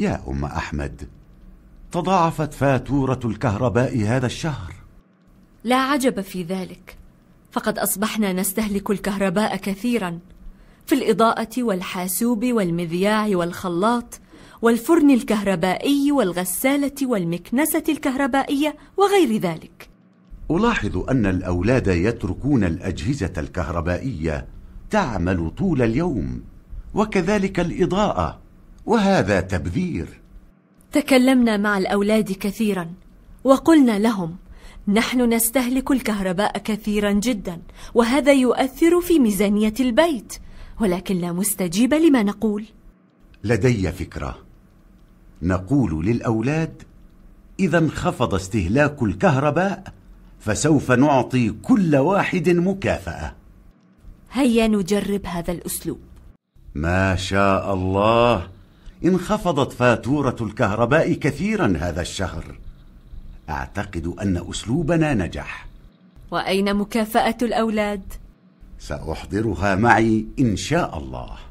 يا أم أحمد تضاعفت فاتورة الكهرباء هذا الشهر لا عجب في ذلك فقد أصبحنا نستهلك الكهرباء كثيرا في الإضاءة والحاسوب والمذياع والخلاط والفرن الكهربائي والغسالة والمكنسة الكهربائية وغير ذلك ألاحظ أن الأولاد يتركون الأجهزة الكهربائية تعمل طول اليوم وكذلك الإضاءة وهذا تبذير تكلمنا مع الأولاد كثيرا وقلنا لهم نحن نستهلك الكهرباء كثيرا جدا وهذا يؤثر في ميزانية البيت ولكن لا مستجيب لما نقول لدي فكرة نقول للأولاد إذا انخفض استهلاك الكهرباء فسوف نعطي كل واحد مكافأة هيا نجرب هذا الأسلوب ما شاء الله انخفضت فاتورة الكهرباء كثيرا هذا الشهر أعتقد أن أسلوبنا نجح وأين مكافأة الأولاد؟ سأحضرها معي إن شاء الله